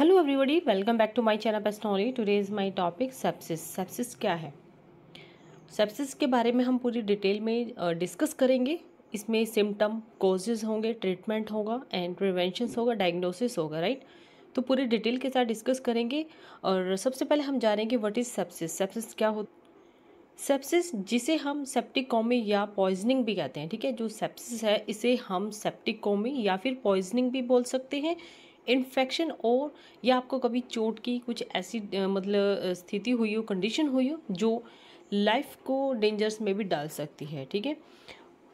Hello everybody welcome back to my channel best नॉली today is my topic sepsis sepsis क्या है sepsis के बारे में हम पूरी डिटेल में डिस्कस करेंगे इसमें सिम्टम कोजेज होंगे ट्रीटमेंट होगा एंड प्रिवेंशन होगा डायग्नोसिस होगा राइट तो पूरी डिटेल के साथ डिस्कस करेंगे और सबसे पहले हम जानेंगे व्हाट इज़ सेप्सिस सेप्सिस क्या होता सेप्सिस जिसे हम सेप्टिकोमी या पॉइजनिंग भी कहते हैं ठीक है जो सेप्सिस है इसे हम सेप्टिकोमी या फिर पॉइजनिंग भी बोल सकते हैं इन्फेक्शन और या आपको कभी चोट की कुछ ऐसी मतलब स्थिति हुई हो कंडीशन हुई हो जो लाइफ को डेंजर्स में भी डाल सकती है ठीक है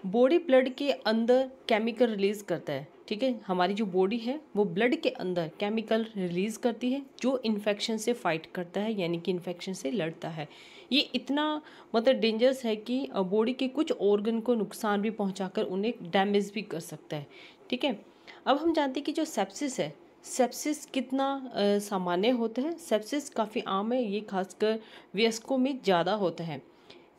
बॉडी ब्लड के अंदर केमिकल रिलीज करता है ठीक है हमारी जो बॉडी है वो ब्लड के अंदर केमिकल रिलीज करती है जो इन्फेक्शन से फाइट करता है यानी कि इन्फेक्शन से लड़ता है ये इतना मतलब डेंजरस है कि बॉडी के कुछ ऑर्गन को नुकसान भी पहुंचाकर उन्हें डैमेज भी कर सकता है ठीक है अब हम जानते हैं कि जो सेप्सिस है सेप्सिस कितना सामान्य होता है सेप्सिस काफ़ी आम है ये खासकर वयस्कों में ज़्यादा होता है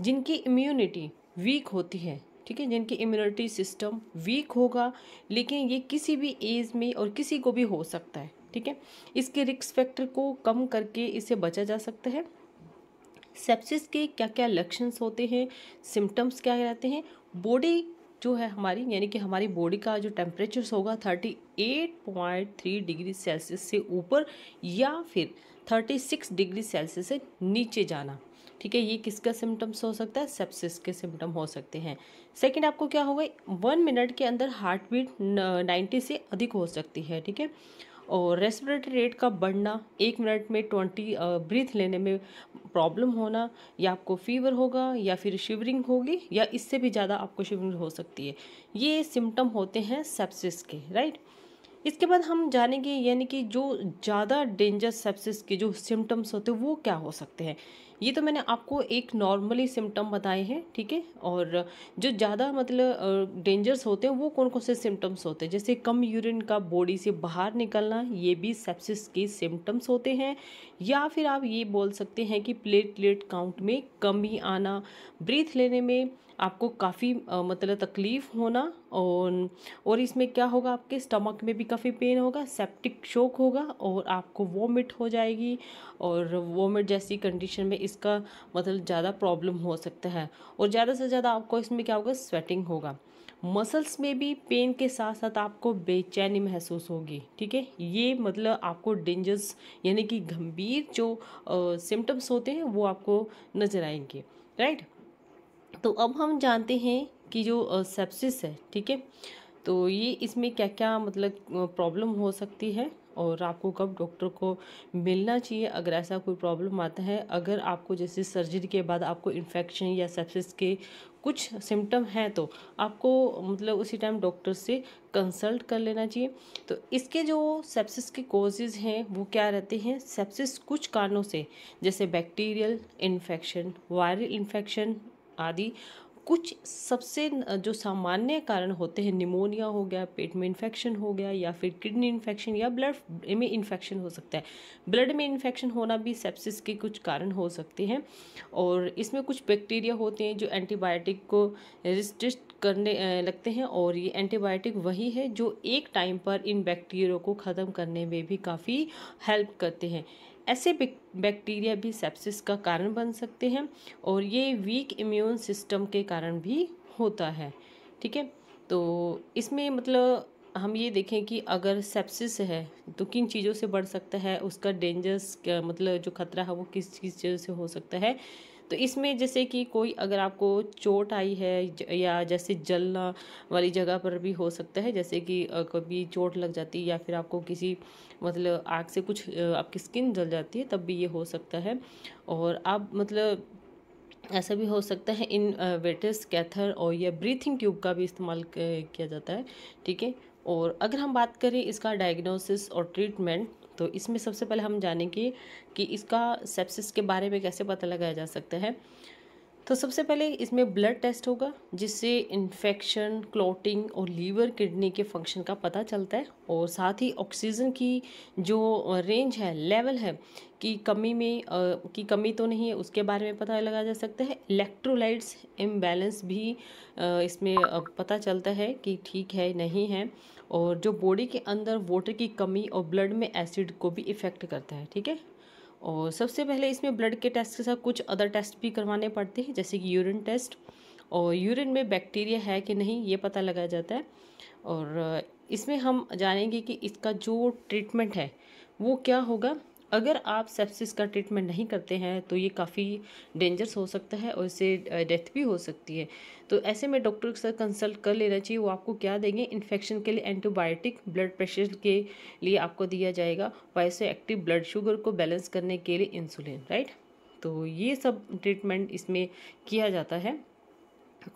जिनकी इम्यूनिटी वीक होती है ठीक है जिनकी इम्यूनिटी सिस्टम वीक होगा लेकिन ये किसी भी एज में और किसी को भी हो सकता है ठीक है इसके रिक्स फैक्टर को कम करके इसे बचा जा सकता है सेप्सिस के क्या क्या लक्षण होते हैं सिम्टम्स क्या रहते हैं बॉडी जो है हमारी यानी कि हमारी बॉडी का जो टेम्परेचर होगा thirty eight point three degree Celsius से ऊपर या फिर थर्टी सिक्स डिग्री सेल्सियस से नीचे जाना ठीक है ये किसका सिम्टम्स हो सकता है सेप्सिस के सिम्टम हो सकते हैं सेकंड आपको क्या होगा वन मिनट के अंदर हार्ट बीट नाइन्टी से अधिक हो सकती है ठीक है और रेस्पिरेटरी रेट का बढ़ना एक मिनट में ट्वेंटी ब्रीथ लेने में प्रॉब्लम होना या आपको फीवर होगा या फिर शिवरिंग होगी या इससे भी ज़्यादा आपको शिवरिंग हो सकती है ये सिम्टम होते हैं सेप्सिस के राइट इसके बाद हम जानेंगे यानी कि जो ज़्यादा डेंजर सेप्सिस के जो सिम्टम्स होते हैं वो क्या हो सकते हैं ये तो मैंने आपको एक नॉर्मली सिम्टम बताए हैं ठीक है ठीके? और जो ज़्यादा मतलब डेंजर्स होते हैं वो कौन कौन से सिम्टम्स होते हैं जैसे कम यूरिन का बॉडी से बाहर निकलना ये भी सेप्सिस के सिम्टम्स होते हैं या फिर आप ये बोल सकते हैं कि प्लेटलेट काउंट में कमी आना ब्रीथ लेने में आपको काफ़ी मतलब तकलीफ़ होना और और इसमें क्या होगा आपके स्टमक में भी काफ़ी पेन होगा सेप्टिक शोक होगा और आपको वोमिट हो जाएगी और वोमिट जैसी कंडीशन में इसका मतलब ज़्यादा प्रॉब्लम हो सकता है और ज़्यादा से ज़्यादा आपको इसमें क्या होगा स्वेटिंग होगा मसल्स में भी पेन के साथ साथ आपको बेचैनी महसूस होगी ठीक है ये मतलब आपको डेंजर्स यानी कि गंभीर जो सिम्टम्स होते हैं वो आपको नज़र आएंगे राइट तो अब हम जानते हैं कि जो सेप्सिस है ठीक है तो ये इसमें क्या क्या मतलब प्रॉब्लम हो सकती है और आपको कब डॉक्टर को मिलना चाहिए अगर ऐसा कोई प्रॉब्लम आता है अगर आपको जैसे सर्जरी के बाद आपको इन्फेक्शन या सेप्सिस के कुछ सिम्टम हैं तो आपको मतलब उसी टाइम डॉक्टर से कंसल्ट कर लेना चाहिए तो इसके जो सेप्सिस के कोजेज हैं वो क्या रहते हैं सेप्सिस कुछ कारणों से जैसे बैक्टीरियल इन्फेक्शन वायरल इन्फेक्शन आदि कुछ सबसे जो सामान्य कारण होते हैं निमोनिया हो गया पेट में इन्फेक्शन हो गया या फिर किडनी इन्फेक्शन या ब्लड में इन्फेक्शन हो सकता है ब्लड में इन्फेक्शन होना भी सेप्सिस के कुछ कारण हो सकते हैं और इसमें कुछ बैक्टीरिया होते हैं जो एंटीबायोटिक को रेजिस्टेस्ट करने लगते हैं और ये एंटीबायोटिक वही है जो एक टाइम पर इन बैक्टीरिया को ख़त्म करने में भी काफ़ी हेल्प करते हैं ऐसे बैक्टीरिया भी सेप्सिस का कारण बन सकते हैं और ये वीक इम्यून सिस्टम के कारण भी होता है ठीक है तो इसमें मतलब हम ये देखें कि अगर सेप्सिस है तो किन चीज़ों से बढ़ सकता है उसका डेंजर्स मतलब जो खतरा है वो किस किस चीज़ से हो सकता है तो इसमें जैसे कि कोई अगर आपको चोट आई है या जैसे जलना वाली जगह पर भी हो सकता है जैसे कि कभी चोट लग जाती है या फिर आपको किसी मतलब आग से कुछ आपकी स्किन जल जाती है तब भी ये हो सकता है और आप मतलब ऐसा भी हो सकता है इन वेटर्स कैथर और या ब्रीथिंग ट्यूब का भी इस्तेमाल किया जाता है ठीक है और अगर हम बात करें इसका डायग्नोसिस और ट्रीटमेंट तो इसमें सबसे पहले हम जानेंगे कि इसका सेप्सिस के बारे में कैसे पता लगाया जा सकता है तो सबसे पहले इसमें ब्लड टेस्ट होगा जिससे इन्फेक्शन क्लोटिंग और लीवर किडनी के फंक्शन का पता चलता है और साथ ही ऑक्सीजन की जो रेंज है लेवल है की कमी में आ, की कमी तो नहीं है उसके बारे में पता लगा जा सकता है इलेक्ट्रोलाइट्स इम्बैलेंस भी आ, इसमें पता चलता है कि ठीक है नहीं है और जो बॉडी के अंदर वाटर की कमी और ब्लड में एसिड को भी इफ़ेक्ट करता है ठीक है और सबसे पहले इसमें ब्लड के टेस्ट के साथ कुछ अदर टेस्ट भी करवाने पड़ते हैं जैसे कि यूरिन टेस्ट और यूरिन में बैक्टीरिया है कि नहीं ये पता लगाया जाता है और इसमें हम जानेंगे कि इसका जो ट्रीटमेंट है वो क्या होगा अगर आप सेप्सिस का ट्रीटमेंट नहीं करते हैं तो ये काफ़ी डेंजरस हो सकता है और इससे डेथ भी हो सकती है तो ऐसे में डॉक्टर के साथ कंसल्ट कर लेना चाहिए वो आपको क्या देंगे इन्फेक्शन के लिए एंटीबायोटिक ब्लड प्रेशर के लिए आपको दिया जाएगा वाइसो एक्टिव ब्लड शुगर को बैलेंस करने के लिए इंसुलिन राइट तो ये सब ट्रीटमेंट इसमें किया जाता है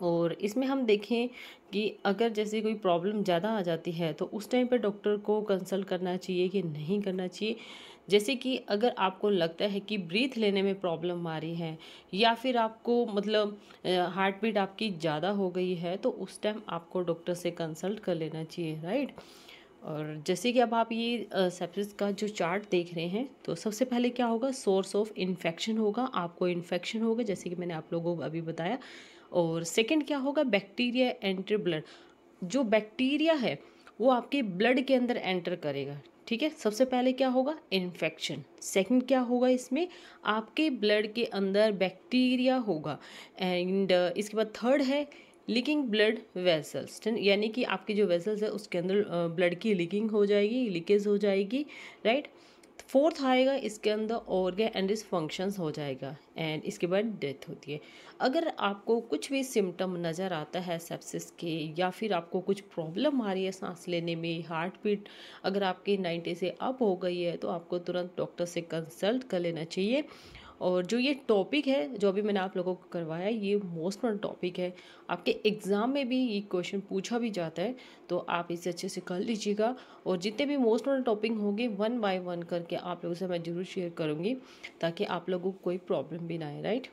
और इसमें हम देखें कि अगर जैसे कोई प्रॉब्लम ज़्यादा आ जाती है तो उस टाइम पर डॉक्टर को कंसल्ट करना चाहिए कि नहीं करना चाहिए जैसे कि अगर आपको लगता है कि ब्रीथ लेने में प्रॉब्लम आ रही है या फिर आपको मतलब हार्ट बीट आपकी ज़्यादा हो गई है तो उस टाइम आपको डॉक्टर से कंसल्ट कर लेना चाहिए राइट और जैसे कि अब आप ये सेप्सिस का जो चार्ट देख रहे हैं तो सबसे पहले क्या होगा सोर्स ऑफ इन्फेक्शन होगा आपको इन्फेक्शन होगा जैसे कि मैंने आप लोगों को अभी बताया और सेकंड क्या होगा बैक्टीरिया एंटर ब्लड जो बैक्टीरिया है वो आपके ब्लड के अंदर एंटर करेगा ठीक है सबसे पहले क्या होगा इन्फेक्शन सेकंड क्या होगा इसमें आपके ब्लड के अंदर बैक्टीरिया होगा एंड इसके बाद थर्ड है लीकिंग ब्लड वेसल्स यानी कि आपके जो वेसल्स है उसके अंदर ब्लड की लीकिंग हो जाएगी लीकेज हो जाएगी राइट फोर्थ आएगा इसके अंदर ऑर्गे एंड इस फंक्शंस हो जाएगा एंड इसके बाद डेथ होती है अगर आपको कुछ भी सिम्टम नज़र आता है सेप्सिस के या फिर आपको कुछ प्रॉब्लम आ रही है सांस लेने में हार्ट बीट अगर आपकी 90 से अप हो गई है तो आपको तुरंत डॉक्टर से कंसल्ट कर लेना चाहिए और जो ये टॉपिक है जो अभी मैंने आप लोगों को करवाया ये मोस्ट वन टॉपिक है आपके एग्ज़ाम में भी ये क्वेश्चन पूछा भी जाता है तो आप इसे अच्छे से कर लीजिएगा और जितने भी मोस्ट वन टॉपिक होंगे वन बाय वन करके आप लोगों से मैं ज़रूर शेयर करूँगी ताकि आप लोगों को कोई प्रॉब्लम भी ना आए राइट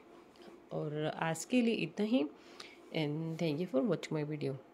और आज के लिए इतना ही and thank you for watching my video